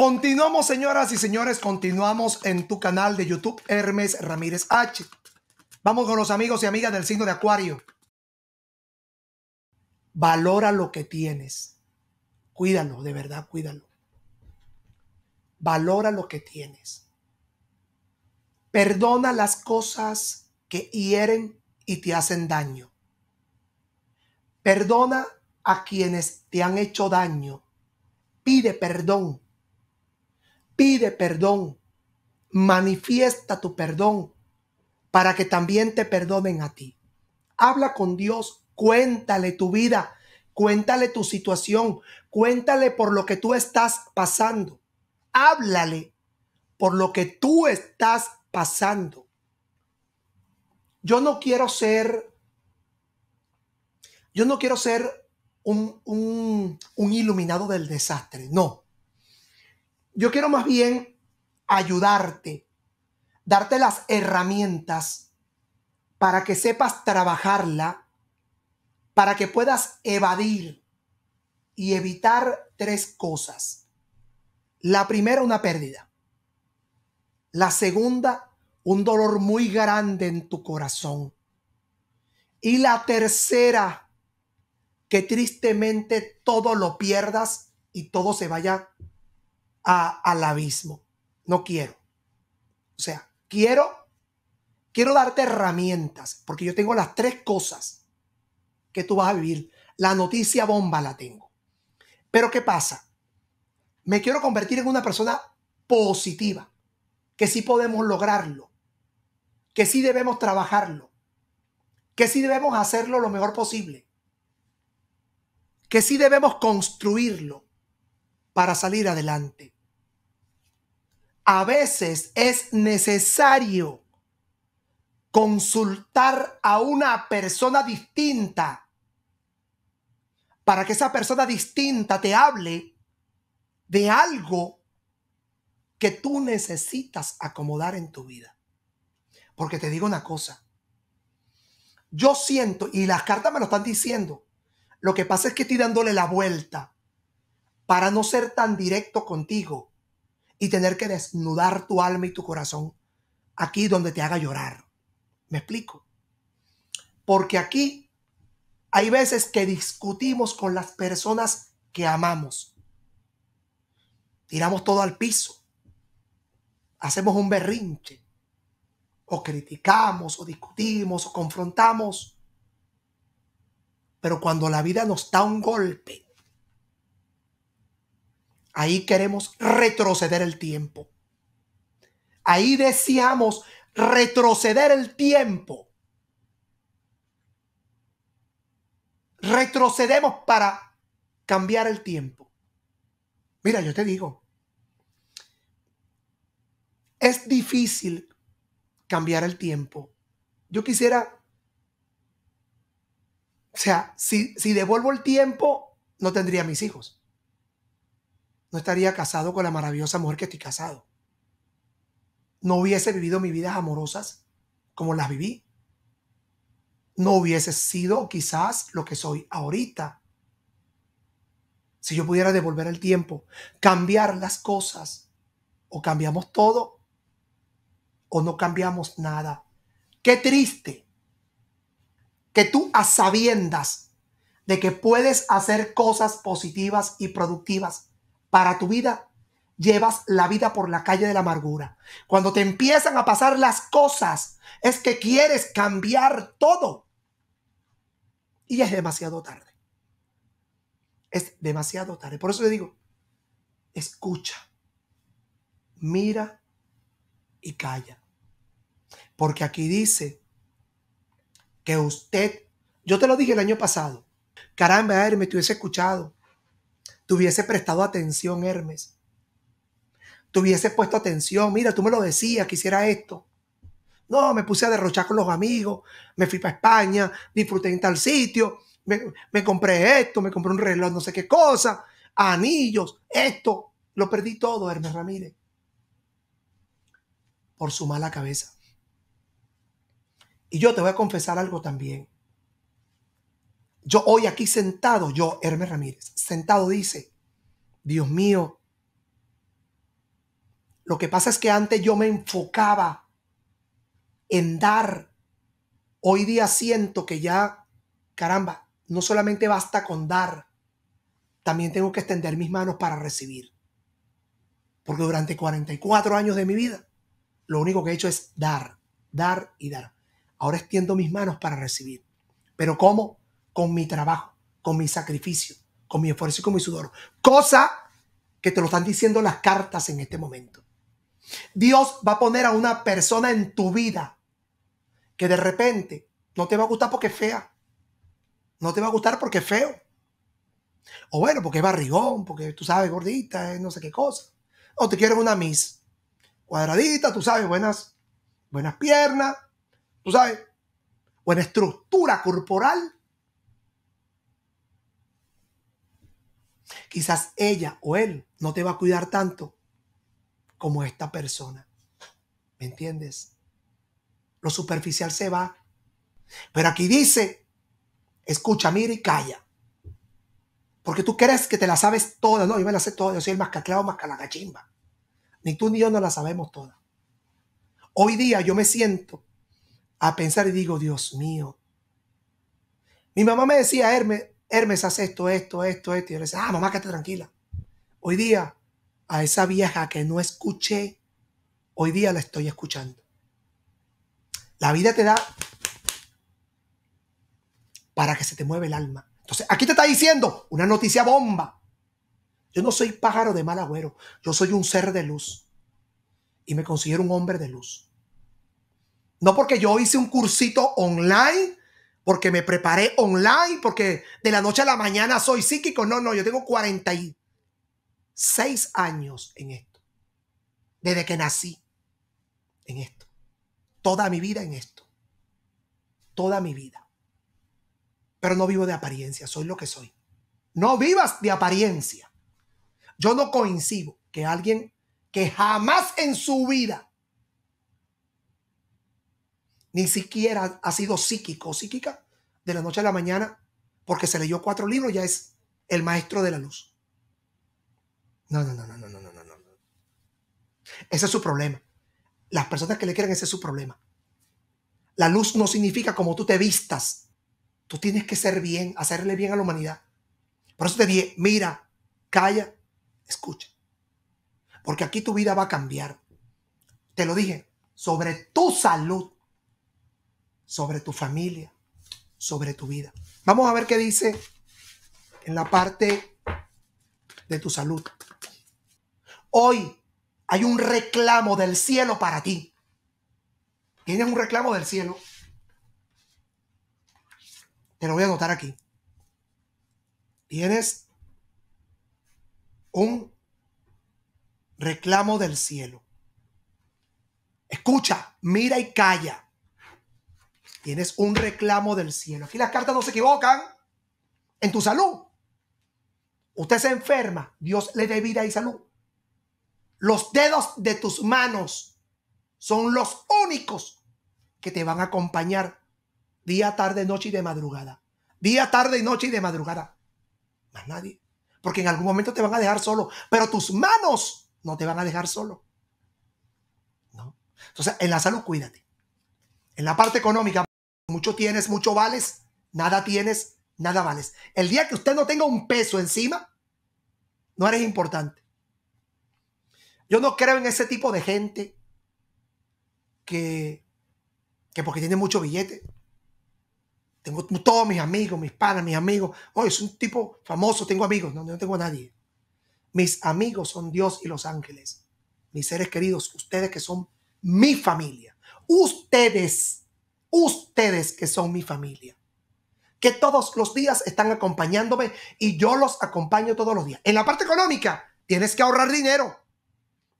Continuamos, señoras y señores, continuamos en tu canal de YouTube, Hermes Ramírez H. Vamos con los amigos y amigas del signo de Acuario. Valora lo que tienes. Cuídalo, de verdad, cuídalo. Valora lo que tienes. Perdona las cosas que hieren y te hacen daño. Perdona a quienes te han hecho daño. Pide perdón Pide perdón, manifiesta tu perdón para que también te perdonen a ti. Habla con Dios, cuéntale tu vida, cuéntale tu situación, cuéntale por lo que tú estás pasando. Háblale por lo que tú estás pasando. Yo no quiero ser, yo no quiero ser un, un, un iluminado del desastre, no. Yo quiero más bien ayudarte, darte las herramientas para que sepas trabajarla, para que puedas evadir y evitar tres cosas. La primera, una pérdida. La segunda, un dolor muy grande en tu corazón. Y la tercera, que tristemente todo lo pierdas y todo se vaya al abismo. No quiero. O sea, quiero, quiero darte herramientas, porque yo tengo las tres cosas que tú vas a vivir. La noticia bomba la tengo. Pero ¿qué pasa? Me quiero convertir en una persona positiva, que sí podemos lograrlo, que sí debemos trabajarlo, que sí debemos hacerlo lo mejor posible, que sí debemos construirlo para salir adelante a veces es necesario consultar a una persona distinta para que esa persona distinta te hable de algo que tú necesitas acomodar en tu vida. Porque te digo una cosa, yo siento, y las cartas me lo están diciendo, lo que pasa es que estoy dándole la vuelta para no ser tan directo contigo y tener que desnudar tu alma y tu corazón aquí donde te haga llorar. ¿Me explico? Porque aquí hay veces que discutimos con las personas que amamos. Tiramos todo al piso. Hacemos un berrinche. O criticamos, o discutimos, o confrontamos. Pero cuando la vida nos da un golpe, Ahí queremos retroceder el tiempo. Ahí deseamos retroceder el tiempo. Retrocedemos para cambiar el tiempo. Mira, yo te digo, es difícil cambiar el tiempo. Yo quisiera, o sea, si, si devuelvo el tiempo, no tendría mis hijos no estaría casado con la maravillosa mujer que estoy casado. No hubiese vivido mis vidas amorosas como las viví. No hubiese sido quizás lo que soy ahorita. Si yo pudiera devolver el tiempo, cambiar las cosas, o cambiamos todo, o no cambiamos nada. Qué triste que tú a sabiendas de que puedes hacer cosas positivas y productivas para tu vida, llevas la vida por la calle de la amargura. Cuando te empiezan a pasar las cosas, es que quieres cambiar todo. Y es demasiado tarde. Es demasiado tarde. Por eso le digo, escucha, mira y calla. Porque aquí dice que usted, yo te lo dije el año pasado, caramba, me te escuchado tuviese prestado atención, Hermes. tuviese puesto atención, mira, tú me lo decías, Quisiera esto. No, me puse a derrochar con los amigos, me fui para España, disfruté en tal sitio, me, me compré esto, me compré un reloj, no sé qué cosa, anillos, esto. Lo perdí todo, Hermes Ramírez. Por su mala cabeza. Y yo te voy a confesar algo también. Yo hoy aquí sentado, yo, Hermes Ramírez, sentado dice, Dios mío, lo que pasa es que antes yo me enfocaba en dar. Hoy día siento que ya, caramba, no solamente basta con dar, también tengo que extender mis manos para recibir. Porque durante 44 años de mi vida, lo único que he hecho es dar, dar y dar. Ahora extiendo mis manos para recibir. Pero ¿cómo? con mi trabajo, con mi sacrificio, con mi esfuerzo y con mi sudor. Cosa que te lo están diciendo las cartas en este momento. Dios va a poner a una persona en tu vida que de repente no te va a gustar porque es fea. No te va a gustar porque es feo. O bueno, porque es barrigón, porque tú sabes, gordita, no sé qué cosa. O te quieren una Miss cuadradita, tú sabes, buenas, buenas piernas, tú sabes, buena estructura corporal Quizás ella o él no te va a cuidar tanto como esta persona. ¿Me entiendes? Lo superficial se va. Pero aquí dice, escucha, mira y calla. Porque tú crees que te la sabes toda. No, yo me la sé toda. Yo soy el más calagachimba Ni tú ni yo no la sabemos toda. Hoy día yo me siento a pensar y digo, Dios mío. Mi mamá me decía, Hermes, Hermes, hace esto, esto, esto, esto. Y yo le decía, ah, mamá, quédate tranquila. Hoy día, a esa vieja que no escuché, hoy día la estoy escuchando. La vida te da para que se te mueva el alma. Entonces, aquí te está diciendo una noticia bomba. Yo no soy pájaro de mal agüero. Yo soy un ser de luz. Y me considero un hombre de luz. No porque yo hice un cursito online porque me preparé online, porque de la noche a la mañana soy psíquico. No, no, yo tengo 46 años en esto. Desde que nací en esto. Toda mi vida en esto. Toda mi vida. Pero no vivo de apariencia, soy lo que soy. No vivas de apariencia. Yo no coincido que alguien que jamás en su vida ni siquiera ha sido psíquico psíquica de la noche a la mañana, porque se leyó cuatro libros, ya es el maestro de la luz. No, no, no, no, no, no, no, no. Ese es su problema. Las personas que le quieren, ese es su problema. La luz no significa como tú te vistas. Tú tienes que ser bien, hacerle bien a la humanidad. Por eso te dije, mira, calla, escucha. Porque aquí tu vida va a cambiar. Te lo dije, sobre tu salud sobre tu familia, sobre tu vida. Vamos a ver qué dice en la parte de tu salud. Hoy hay un reclamo del cielo para ti. Tienes un reclamo del cielo. Te lo voy a anotar aquí. Tienes un reclamo del cielo. Escucha, mira y calla. Tienes un reclamo del cielo. Aquí las cartas no se equivocan. En tu salud. Usted se enferma. Dios le dé vida y salud. Los dedos de tus manos son los únicos que te van a acompañar día, tarde, noche y de madrugada. Día, tarde, y noche y de madrugada. Más nadie. Porque en algún momento te van a dejar solo. Pero tus manos no te van a dejar solo. ¿No? Entonces, en la salud, cuídate. En la parte económica. Mucho tienes, mucho vales, nada tienes, nada vales. El día que usted no tenga un peso encima, no eres importante. Yo no creo en ese tipo de gente que, que porque tiene mucho billete. Tengo todos mis amigos, mis padres mis amigos. Hoy oh, es un tipo famoso, tengo amigos. No, no tengo a nadie. Mis amigos son Dios y los ángeles. Mis seres queridos, ustedes que son mi familia. Ustedes ustedes que son mi familia, que todos los días están acompañándome y yo los acompaño todos los días. En la parte económica, tienes que ahorrar dinero.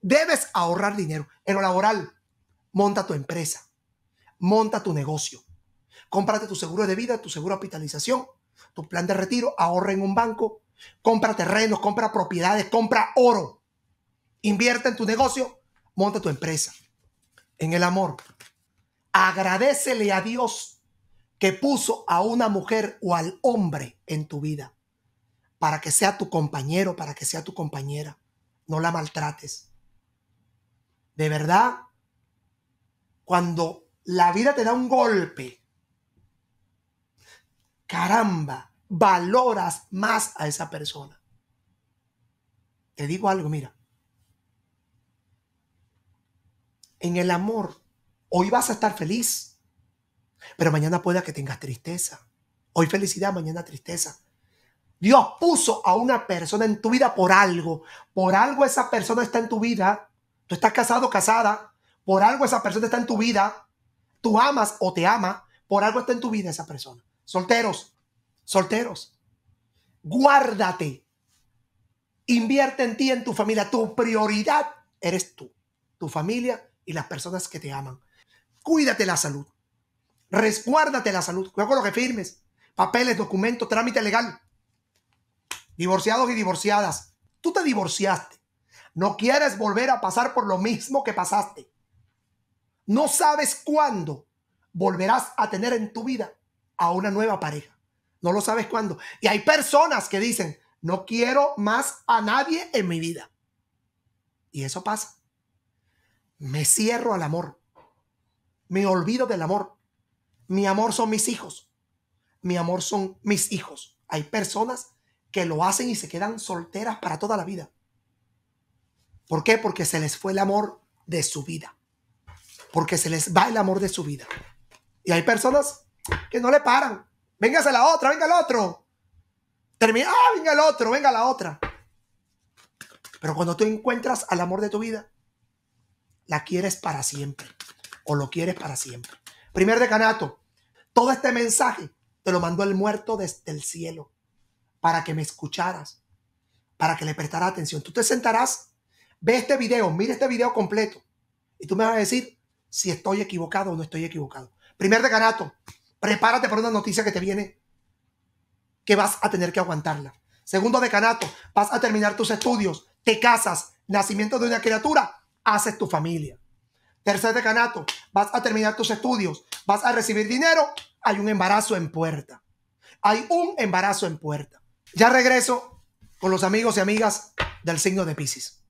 Debes ahorrar dinero. En lo laboral, monta tu empresa, monta tu negocio, cómprate tu seguro de vida, tu seguro de hospitalización, tu plan de retiro, ahorra en un banco, compra terrenos, compra propiedades, compra oro, invierte en tu negocio, monta tu empresa. En el amor, Agradecele a Dios que puso a una mujer o al hombre en tu vida para que sea tu compañero, para que sea tu compañera. No la maltrates. De verdad, cuando la vida te da un golpe, caramba, valoras más a esa persona. Te digo algo, mira. En el amor Hoy vas a estar feliz, pero mañana pueda que tengas tristeza. Hoy felicidad, mañana tristeza. Dios puso a una persona en tu vida por algo. Por algo esa persona está en tu vida. Tú estás casado, casada. Por algo esa persona está en tu vida. Tú amas o te ama. Por algo está en tu vida esa persona. Solteros, solteros. Guárdate. Invierte en ti, en tu familia. Tu prioridad eres tú, tu familia y las personas que te aman. Cuídate la salud. Resguárdate la salud. con lo que firmes. Papeles, documentos, trámite legal. Divorciados y divorciadas. Tú te divorciaste. No quieres volver a pasar por lo mismo que pasaste. No sabes cuándo volverás a tener en tu vida a una nueva pareja. No lo sabes cuándo. Y hay personas que dicen, no quiero más a nadie en mi vida. Y eso pasa. Me cierro al amor. Me olvido del amor. Mi amor son mis hijos. Mi amor son mis hijos. Hay personas que lo hacen y se quedan solteras para toda la vida. ¿Por qué? Porque se les fue el amor de su vida. Porque se les va el amor de su vida. Y hay personas que no le paran. Véngase la otra, venga el otro. Termina, ah, venga el otro, venga la otra. Pero cuando tú encuentras al amor de tu vida, la quieres para siempre o lo quieres para siempre. Primer decanato, todo este mensaje te lo mandó el muerto desde el cielo para que me escucharas, para que le prestara atención. Tú te sentarás, ve este video, mira este video completo y tú me vas a decir si estoy equivocado o no estoy equivocado. Primer decanato, prepárate para una noticia que te viene que vas a tener que aguantarla. Segundo decanato, vas a terminar tus estudios, te casas, nacimiento de una criatura, haces tu familia tercer decanato, vas a terminar tus estudios, vas a recibir dinero, hay un embarazo en puerta. Hay un embarazo en puerta. Ya regreso con los amigos y amigas del signo de Pisces.